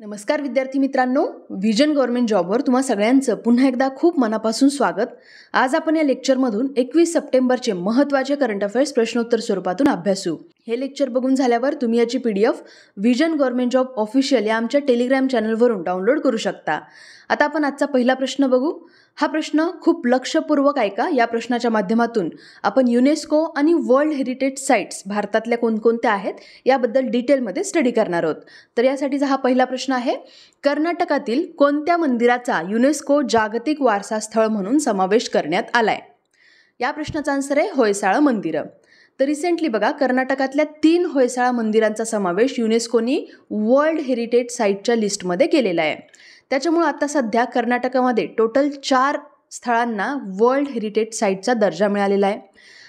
नमस्कार विद्यार्थी मित्रांनो व्हिजन गव्हर्मेंट जॉबवर तुम्हा सगळ्यांचं पुन्हा एकदा खूप मनापासून स्वागत आज आपण या लेक्चरमधून एकवीस सप्टेंबरचे महत्त्वाचे करंट अफेअर्स प्रश्नोत्तर स्वरूपातून अभ्यासू हे लेक्चर बघून झाल्यावर तुम्ही याची P D F vision government job official या आमच्या टेलिग्राम चॅनलवरून डाउनलोड करू शकता आता आपण आजचा पहिला प्रश्न बघू हा प्रश्न खूप लक्षपूर्वक का या प्रश्नाच्या माध्यमातून आपण युनेस्को आणि वर्ल्ड हेरिटेज साईट्स भारतातल्या कोणकोणत्या आहेत याबद्दल डिटेलमध्ये स्टडी करणार आहोत तर यासाठीचा हा पहिला प्रश्न आहे कर्नाटकातील कोणत्या मंदिराचा युनेस्को जागतिक वारसा स्थळ म्हणून समावेश करण्यात आला आहे या प्रश्नाचा आन्सर आहे होयसाळ मंदिरं तर रिसेंटली बघा कर्नाटकातल्या तीन होयसाळा मंदिरांचा समावेश युनेस्कोनी वर्ल्ड हेरिटेज साईटच्या लिस्टमध्ये केलेला आहे त्याच्यामुळं आता सध्या कर्नाटकामध्ये टोटल चार स्थळांना वर्ल्ड हेरिटेज साईटचा दर्जा मिळालेला आहे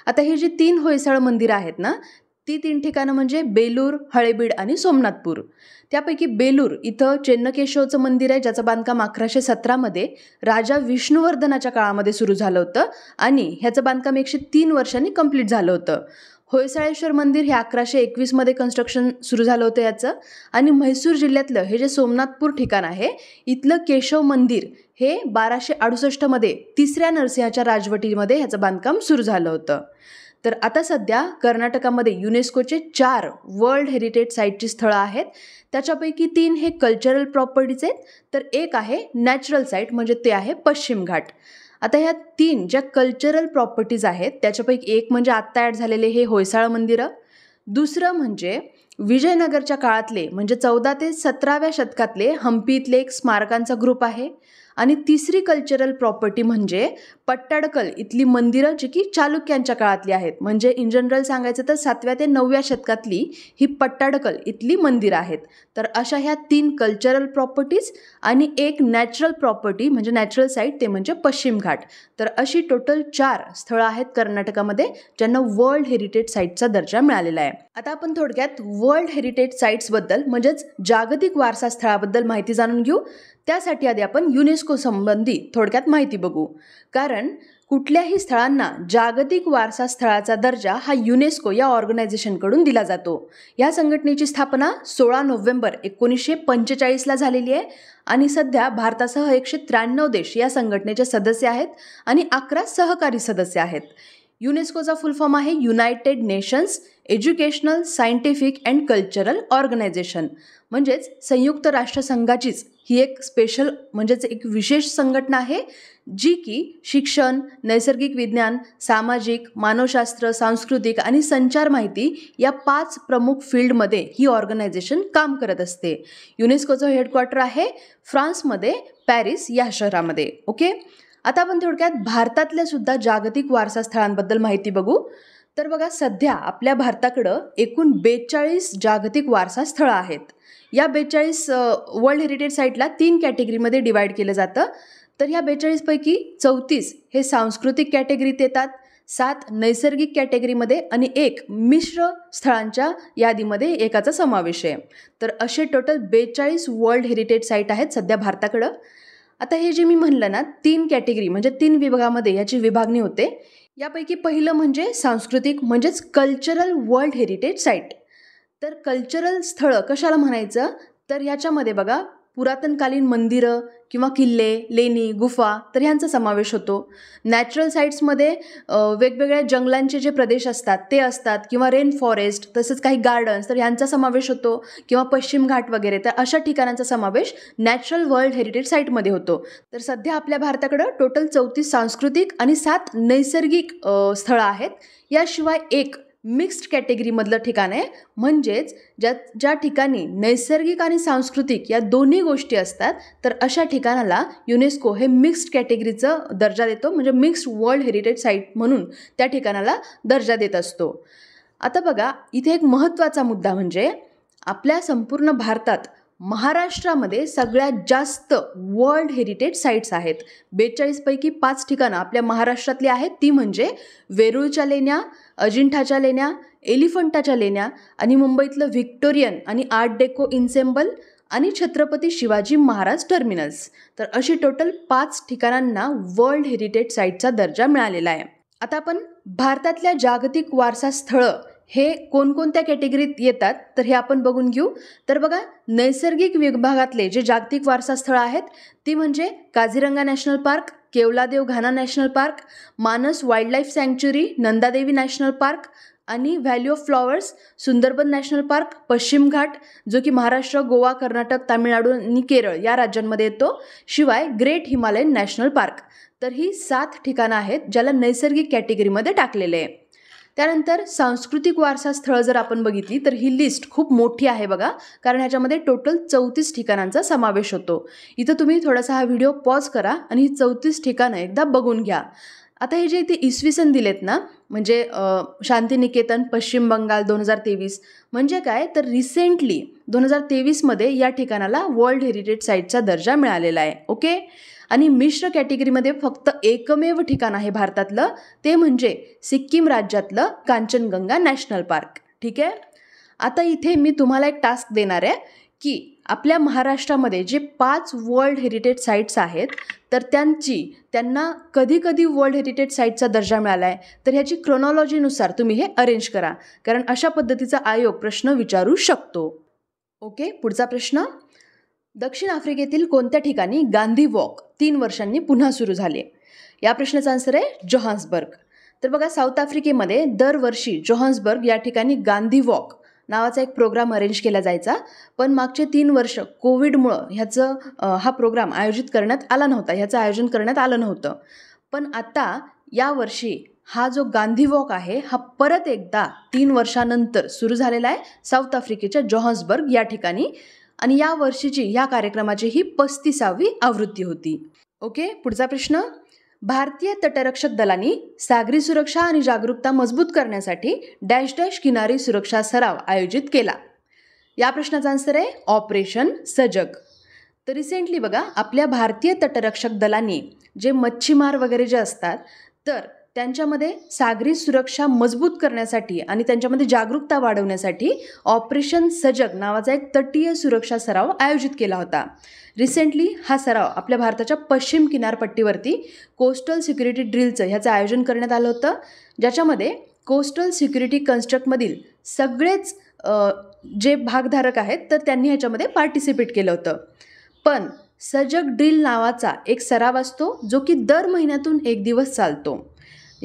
आता हे जी तीन होयसळ मंदिरं आहेत ना ती तीन ठिकाणं म्हणजे बेलूर हळेबीड आणि सोमनाथपूर त्यापैकी बेलूर इथं चेन्नकेशवचं मंदिर आहे ज्याचं बांधकाम अकराशे सतरामध्ये राजा विष्णुवर्धनाच्या काळामध्ये सुरू झालं होतं आणि ह्याचं बांधकाम एकशे तीन वर्षांनी कंप्लीट झालं होतं होयसाळेश्वर मंदिर हे अकराशे एकवीसमध्ये कन्स्ट्रक्शन सुरू झालं होतं याचं आणि म्हैसूर जिल्ह्यातलं हे जे सोमनाथपूर ठिकाण आहे इथलं केशव मंदिर हे बाराशे अडुसष्टमध्ये तिसऱ्या नरसिंहाच्या राजवटीमध्ये ह्याचं बांधकाम सुरू झालं होतं तर आता सध्या कर्नाटकामध्ये युनेस्कोचे चार वर्ल्ड हेरिटेज साईटची स्थळं आहेत त्याच्यापैकी तीन हे कल्चरल प्रॉपर्टीज आहेत तर एक आहे नॅचरल साईट म्हणजे ते आहे पश्चिम घाट आता ह्या तीन ज्या कल्चरल प्रॉपर्टीज आहेत त्याच्यापैकी एक म्हणजे आत्ता ॲड झालेले हे होयसाळ मंदिरं दुसरं म्हणजे विजयनगरच्या काळातले म्हणजे चौदा ते सतराव्या शतकातले हम्पीतले एक स्मारकांचा ग्रुप आहे आणि तिसरी कल्चरल प्रॉपर्टी म्हणजे पट्टाडकल इथली मंदिरं जी की चालुक्यांच्या काळातली आहेत म्हणजे इन जनरल सांगायचं तर सातव्या ते नवव्या शतकातली ही पट्टाडकल इथली मंदिरं आहेत तर अशा ह्या तीन कल्चरल प्रॉपर्टीज आणि एक नॅचरल प्रॉपर्टी म्हणजे नॅचरल साईट ते म्हणजे पश्चिम घाट तर अशी टोटल चार स्थळं आहेत कर्नाटकामध्ये ज्यांना वर्ल्ड हेरिटेज साईटचा दर्जा मिळालेला आहे आता आपण थोडक्यात वर्ल्ड हेरिटेज साईट्सबद्दल म्हणजेच जागतिक वारसा स्थळाबद्दल माहिती जाणून घेऊ त्यासाठी आधी आपण युनेस्को संबंधी थोडक्यात माहिती बघू कारण कुठल्याही स्थळांना जागतिक वारसा स्थळाचा दर्जा हा युनेस्को या ऑर्गनायझेशनकडून दिला जातो या संघटनेची स्थापना सोळा नोव्हेंबर एकोणीसशे पंचेचाळीसला झालेली आहे आणि सध्या भारतासह एकशे त्र्याण्णव देश या संघटनेचे सदस्य आहेत आणि अकरा सहकारी सदस्य आहेत युनेस्कोचा फुल फॉर्म आहे United Nations educational scientific and cultural organization म्हणजेच संयुक्त राष्ट्रसंघाचीच ही एक स्पेशल म्हणजेच एक विशेष संघटना आहे जी की शिक्षण नैसर्गिक विज्ञान सामाजिक मानवशास्त्र सांस्कृतिक आणि संचार माहिती या पाच प्रमुख फील्डमध्ये ही ऑर्गनायझेशन काम करत असते युनेस्कोचं हेडक्वार्टर आहे फ्रान्समध्ये पॅरिस या शहरामध्ये ओके आता आपण थोडक्यात भारतातल्या सुद्धा जागतिक वारसा स्थळांबद्दल माहिती बघू तर बघा सध्या आपल्या भारताकडं एकूण बेचाळीस जागतिक वारसा स्थळं आहेत या बेचाळीस वर्ल्ड हेरिटेज साईटला तीन कॅटेगरीमध्ये डिवाईड केलं जातं तर या बेचाळीसपैकी चौतीस हे सांस्कृतिक कॅटेगरीत येतात सात नैसर्गिक कॅटेगरीमध्ये आणि एक मिश्र स्थळांच्या यादीमध्ये एकाचा समावेश आहे तर असे टोटल बेचाळीस वर्ल्ड हेरिटेज साईट आहेत सध्या भारताकडं आता हे जे मी म्हणलं ना तीन कॅटेगरी म्हणजे तीन विभागामध्ये याची विभागणी होते यापैकी पहिलं म्हणजे सांस्कृतिक म्हणजेच कल्चरल वर्ल्ड हेरिटेज साईट तर कल्चरल स्थळं कशाला म्हणायचं तर याच्यामध्ये बघा पुरातनकालीन मंदिरं किंवा किल्ले लेणी गुफा तर ह्यांचा समावेश होतो नॅचरल साईट्समध्ये वेगवेगळ्या जंगलांचे जे प्रदेश असतात ते असतात किंवा रेन फॉरेस्ट तसंच काही गार्डन्स तर ह्यांचा समावेश होतो किंवा पश्चिम घाट वगैरे तर अशा ठिकाणांचा समावेश नॅचरल वर्ल्ड हेरिटेज साईटमध्ये होतो तर सध्या आपल्या भारताकडं टोटल चौतीस सांस्कृतिक आणि सात नैसर्गिक स्थळं आहेत याशिवाय एक मिक्स्ड कॅटेगरीमधलं ठिकाण आहे म्हणजेच ज्या ज्या ठिकाणी नैसर्गिक आणि सांस्कृतिक या दोन्ही गोष्टी असतात तर अशा ठिकाणाला युनेस्को हे मिक्स्ड कॅटेगरीचं दर्जा देतो म्हणजे मिक्स्ड वर्ल्ड हेरिटेज साईट म्हणून त्या ठिकाणाला दर्जा देत असतो आता बघा इथे एक महत्त्वाचा मुद्दा म्हणजे आपल्या संपूर्ण भारतात महाराष्ट्रामध्ये सगळ्यात जास्त वर्ल्ड हेरिटेज साईट्स आहेत बेचाळीसपैकी पाच ठिकाणं आपल्या महाराष्ट्रातली आहेत ती म्हणजे वेरूळच्या लेण्या अजिंठाच्या लेण्या एलिफंटाच्या लेण्या आणि मुंबईतलं व्हिक्टोरियन आणि आर्ट डेको इन्सेम्बल आणि छत्रपती शिवाजी महाराज टर्मिनल्स तर अशी टोटल पाच ठिकाणांना वर्ल्ड हेरिटेज साईटचा दर्जा मिळालेला आहे आता आपण भारतातल्या जागतिक वारसा स्थळं हे कोणकोणत्या कॅटेगरीत येतात तर हे आपण बघून घेऊ तर बघा नैसर्गिक विभागातले जे जागतिक वारसा आहेत ती म्हणजे Kaziranga national park Keoladeo Ghana national park Manas wildlife sanctuary Nanda Devi national park आणि valley of flowers Sundarban national park पश्चिम घाट जो की महाराष्ट्र गोवा कर्नाटक तामिळनाडू आणि केरळ या राज्यांमध्ये येतो शिवाय ग्रेट हिमालयन नॅशनल पार्क तर ही सात ठिकाणं आहेत ज्याला नैसर्गिक कॅटेगरीमध्ये टाकलेले आहे त्यानंतर सांस्कृतिक वारसा स्थळं जर आपण बघितली तर ही लिस्ट खूप मोठी आहे बघा कारण ह्याच्यामध्ये टोटल चौतीस ठिकाणांचा समावेश होतो इथं तुम्ही थोडासा हा व्हिडिओ पॉज करा आणि ही चौतीस ठिकाणं एकदा बघून घ्या आता हे जे इथे इसवी सन दिलेत ना म्हणजे शांतिनिकेतन पश्चिम बंगाल दोन हजार तेवीस म्हणजे काय तर रिसेंटली दोन हजार तेवीसमध्ये या ठिकाणाला वर्ल्ड हेरिटेज साईटचा दर्जा मिळालेला आहे ओके आणि मिश्र कॅटेगरीमध्ये फक्त एकमेव ठिकाण आहे भारतातलं ते म्हणजे सिक्कीम राज्यातलं कांचनगंगा नॅशनल पार्क ठीक आहे आता इथे मी तुम्हाला एक टास्क देणार आहे की आपल्या महाराष्ट्रामध्ये जे पाच वर्ल्ड हेरिटेज साईट्स आहेत तर त्यांची त्यांना कधी कधी वर्ल्ड हेरिटेज साईटचा दर्जा मिळाला आहे तर ह्याची क्रोनॉलॉजीनुसार तुम्ही हे अरेंज करा कारण अशा पद्धतीचा आयोग प्रश्न विचारू शकतो ओके पुढचा प्रश्न दक्षिण आफ्रिकेतील कोणत्या ठिकाणी गांधी वॉक तीन वर्षांनी पुन्हा सुरू झाले या प्रश्नाचा आन्सर आहे जोहान्सबर्ग तर बघा साऊथ आफ्रिकेमध्ये दरवर्षी जोहान्सबर्ग या ठिकाणी गांधी वॉक नावाचा एक प्रोग्राम अरेंज केला जायचा पण मागचे तीन वर्ष कोविडमुळं ह्याचं हा प्रोग्राम आयोजित करण्यात आला नव्हता ह्याचं आयोजन करण्यात आलं नव्हतं पण आता यावर्षी हा जो गांधी वॉक आहे हा परत एकदा तीन वर्षानंतर सुरू झालेला आहे साऊथ आफ्रिकेच्या जॉहन्सबर्ग या ठिकाणी आणि या वर्षीची या कार्यक्रमाची ही पस्तीसावी आवृत्ती होती ओके पुढचा प्रश्न भारतीय तटरक्षक दलांनी सागरी सुरक्षा आणि जागरूकता मजबूत करण्यासाठी डॅश डॅश किनारी सुरक्षा सराव आयोजित केला या प्रश्नाचा आन्सर आहे ऑपरेशन सजग तर रिसेंटली बघा आपल्या भारतीय तटरक्षक दलांनी जे मच्छीमार वगैरे जे असतात तर त्यांच्यामध्ये सागरी सुरक्षा मजबूत करण्यासाठी आणि त्यांच्यामध्ये जागरूकता वाढवण्यासाठी ऑपरेशन सजग नावाचा एक तटीय सुरक्षा सराव आयोजित केला होता रिसेंटली हा सराव आपल्या भारताच्या पश्चिम किनारपट्टीवरती कोस्टल सिक्युरिटी ड्रिलचं ह्याचं आयोजन करण्यात आलं होतं ज्याच्यामध्ये कोस्टल सिक्युरिटी कन्स्ट्रक्टमधील सगळेच जे भागधारक आहेत तर त्यांनी ह्याच्यामध्ये पार्टिसिपेट केलं होतं पण सजग ड्रिल नावाचा एक सराव असतो जो की दर महिन्यातून एक दिवस चालतो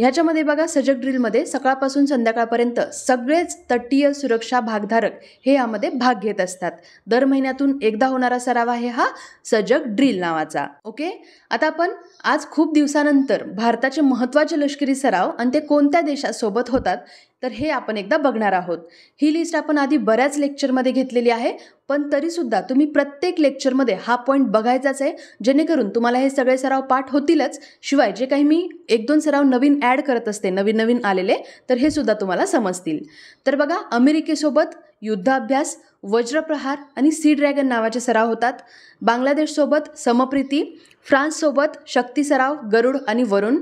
ह्याच्यामध्ये बघा सजग ड्रिलमध्ये सकाळपासून संध्याकाळपर्यंत सगळेच तटीय सुरक्षा भागधारक हे यामध्ये भाग घेत असतात दर महिन्यातून एकदा होणारा सराव आहे हा सजग ड्रिल नावाचा ओके आता आपण आज खूप दिवसानंतर भारताचे महत्त्वाचे लष्करी सराव आणि ते कोणत्या देशासोबत होतात तर हे आपण एकदा बघणार आहोत ही लिस्ट आपण आधी बऱ्याच लेक्चरमध्ये घेतलेली आहे पण तरीसुद्धा तुम्ही प्रत्येक लेक्चरमध्ये हा पॉईंट बघायचाच आहे जेणेकरून तुम्हाला हे सगळे सराव पाठ होतीलच शिवाय जे काही मी एक दोन सराव नवीन ॲड करत असते नवीन नवीन आलेले तर हे सुद्धा तुम्हाला समजतील तर बघा अमेरिकेसोबत युद्धाभ्यास वज्रप्रहार आणि सी ड्रॅगन नावाचे सराव होतात बांगलादेशसोबत समप्रीती फ्रान्ससोबत शक्ती सराव गरुड आणि वरुण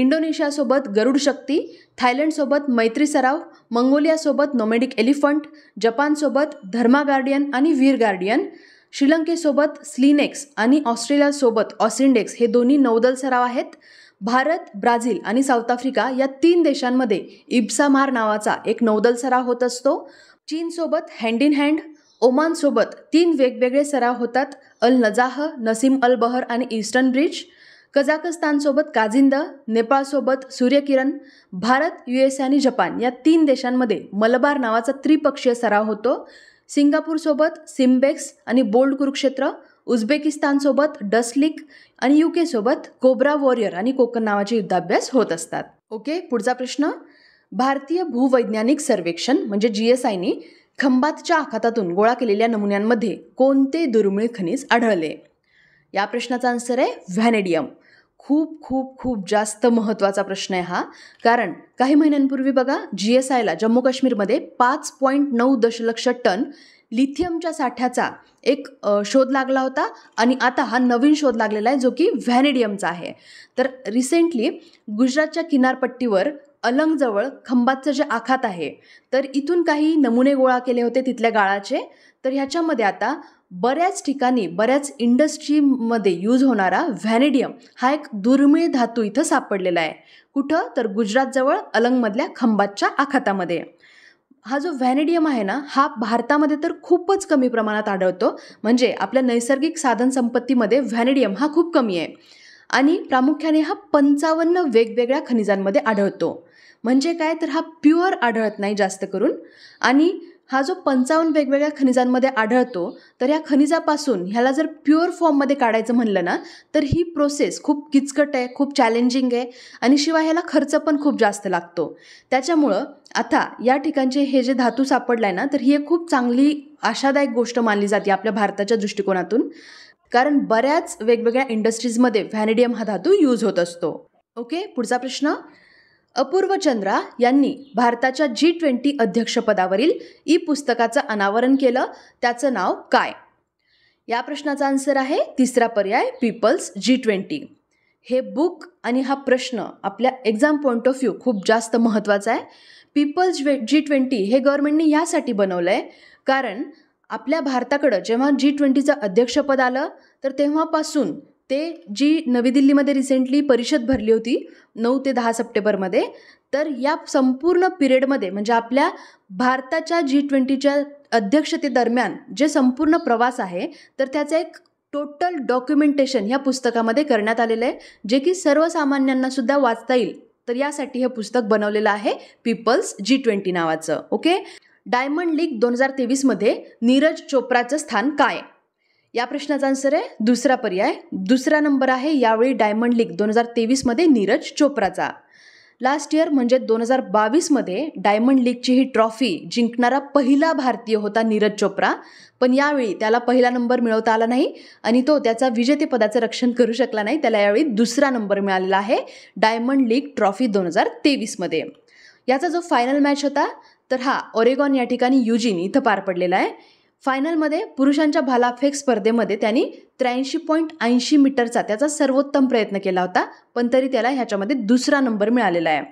इंडोनेशियासोबत गरुड शक्ती थायलंडसोबत मैत्री सराव मंगोलियासोबत नोमेडिक एलिफंट जपानसोबत धर्मा गार्डियन आणि वीर गार्डियन श्रीलंकेसोबत स्लिनेक्स आणि ऑस्ट्रेलियासोबत ऑसिंडेक्स हे दोन्ही नौदल सराव आहेत भारत ब्राझील आणि साऊथ आफ्रिका या तीन देशांमध्ये इब्सामार नावाचा एक नौदल सराव होत असतो चीनसोबत हँड इन हँड ओमानसोबत तीन वेगवेगळे सराव होतात अल नजाह नसीम अल बहर आणि ईस्टर्न ब्रिज कझाकस्तानसोबत काझिंद नेपाळसोबत सूर्यकिरण भारत यू एस आणि जपान या तीन देशांमध्ये मलबार नावाचा त्रिपक्षीय सराव होतो सिंगापूरसोबत सिम्बेक्स आणि बोल्ड कुरुक्षेत्र उझबेकिस्तानसोबत डस्लिक आणि यू सोबत कोब्रा वॉरियर आणि कोकण नावाचे युद्धाभ्यास होत असतात ओके पुढचा प्रश्न भारतीय भूवैज्ञानिक सर्वेक्षण म्हणजे जी एस आयनी खंबातच्या आखातातून गोळा केलेल्या नमुन्यांमध्ये कोणते दुर्मिळ खनिज आढळले या प्रश्नाचा आन्सर आहे व्हॅनेडियम खूप खूप खूप जास्त महत्त्वाचा प्रश्न आहे हा कारण काही महिन्यांपूर्वी बघा जी एस आयला जम्मू काश्मीरमध्ये पाच पॉईंट नऊ दशलक्ष टन लिथियमच्या साठ्याचा एक शोध लागला होता आणि आता हा नवीन शोध लागलेला आहे जो की व्हॅनेडियमचा आहे तर रिसेंटली गुजरातच्या किनारपट्टीवर अलंगजवळ खंबाचं जे आखात आहे तर इथून काही नमुने गोळा केले होते तिथल्या गाळाचे तर ह्याच्यामध्ये आता बऱ्याच ठिकाणी बऱ्याच इंडस्ट्रीमध्ये यूज होणारा व्हॅनेडियम हा एक दुर्मिळ धातू इथं सापडलेला आहे कुठं तर गुजरातजवळ अलंगमधल्या खंबातच्या आखातामध्ये हा जो व्हॅनेडियम आहे ना हा भारतामध्ये तर खूपच कमी प्रमाणात आढळतो म्हणजे आपल्या नैसर्गिक साधन संपत्तीमध्ये व्हॅनिडियम हा खूप कमी आहे आणि प्रामुख्याने हा पंचावन्न वेगवेगळ्या खनिजांमध्ये आढळतो म्हणजे काय तर हा प्युअर आढळत नाही जास्त करून आणि हा जो पंचावन्न वेगवेगळ्या खनिजांमध्ये आढळतो तर या खनिजापासून ह्याला जर प्युअर फॉर्ममध्ये काढायचं म्हणलं ना तर ही प्रोसेस खूप किचकट आहे खूप चॅलेंजिंग आहे आणि शिवाय ह्याला खर्च पण खूप जास्त लागतो त्याच्यामुळं आता या ठिकाणचे हे जे धातू सापडला आहे ना तर ही एक खूप चांगली आशादायक गोष्ट मानली जाते आपल्या भारताच्या दृष्टिकोनातून कारण बऱ्याच वेगवेगळ्या इंडस्ट्रीजमध्ये व्हॅनिडियम हा धातू यूज होत असतो ओके पुढचा प्रश्न अपूर्व चंद्रा यांनी भारताच्या जी ट्वेंटी अध्यक्षपदावरील ई पुस्तकाचं अनावरण केलं त्याचं नाव काय या प्रश्नाचा आन्सर आहे तिसरा पर्याय पीपल्स जी ट्वेंटी हे बुक आणि हा प्रश्न आपल्या एक्झाम पॉईंट ऑफ व्ह्यू खूप जास्त महत्त्वाचा आहे पीपल्स ज्वे जी ट्वेंटी हे गव्हर्नमेंटने यासाठी बनवलं आहे कारण आपल्या भारताकडं जेव्हा जी ट्वेंटीचं अध्यक्षपद आलं तर तेव्हापासून ते जी नवी दिल्लीमध्ये रिसेंटली परिषद भरली होती नऊ ते दहा सप्टेंबरमध्ये तर या संपूर्ण पिरियडमध्ये म्हणजे आपल्या भारताच्या जी ट्वेंटीच्या अध्यक्षतेदरम्यान जे संपूर्ण प्रवास आहे तर त्याचं एक टोटल डॉक्युमेंटेशन ह्या पुस्तकामध्ये करण्यात आलेलं आहे जे की सर्वसामान्यांनासुद्धा वाचता येईल तर यासाठी हे पुस्तक बनवलेलं आहे पीपल्स जी ट्वेंटी नावाचं ओके डायमंड लीग दोन हजार तेवीसमध्ये नीरज चोप्राचं स्थान काय या प्रश्नाचा आन्सर आहे दुसरा पर्याय दुसरा नंबर आहे यावेळी डायमंड लीग दोन हजार तेवीसमध्ये नीरज चोप्राचा लास्ट इयर म्हणजे दोन हजार बावीसमध्ये डायमंड लीगची ही ट्रॉफी जिंकणारा पहिला भारतीय होता नीरज चोप्रा पण यावेळी त्याला पहिला नंबर मिळवता आला नाही आणि तो त्याचा विजेतेपदाचं रक्षण करू शकला नाही त्याला यावेळी दुसरा नंबर मिळालेला आहे डायमंड लीग ट्रॉफी दोन हजार तेवीसमध्ये याचा जो फायनल मॅच होता तर हा ओरेगॉन या ठिकाणी युजीन इथं पार पडलेला आहे फायनलमध्ये पुरुषांच्या भालाफेक स्पर्धेमध्ये त्यांनी त्र्याऐंशी पॉईंट ऐंशी मीटरचा त्याचा सर्वोत्तम प्रयत्न केला होता पण तरी त्याला ह्याच्यामध्ये दुसरा नंबर मिळालेला आहे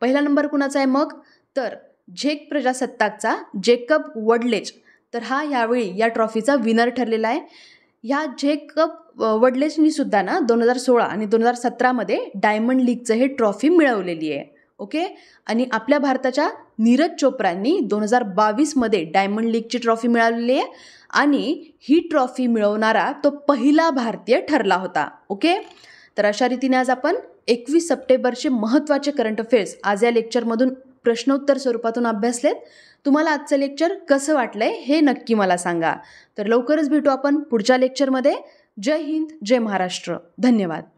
पहिला नंबर कुणाचा आहे मग तर झेक प्रजासत्ताकचा जेकब वडलेज तर हा यावेळी या ट्रॉफीचा विनर ठरलेला आहे ह्या जेकब वडलेजनी सुद्धा ना दोन हजार सोळा आणि दोन हजार सतरामध्ये डायमंड लीगचं हे ट्रॉफी मिळवलेली आहे ओके आणि आपल्या भारताच्या नीरज चोप्रांनी दोन हजार बावीसमध्ये डायमंड लीगची ट्रॉफी मिळालेली आहे आणि ही ट्रॉफी मिळवणारा तो पहिला भारतीय ठरला होता ओके तर अशा रीतीने आज आपण एकवीस सप्टेंबरचे महत्त्वाचे करंट अफेअर्स आज या लेक्चरमधून प्रश्नोत्तर स्वरूपातून अभ्यासलेत तुम्हाला आजचं लेक्चर कसं आहे हे नक्की मला सांगा तर लवकरच भेटू आपण पुढच्या लेक्चरमध्ये जय हिंद जय महाराष्ट्र धन्यवाद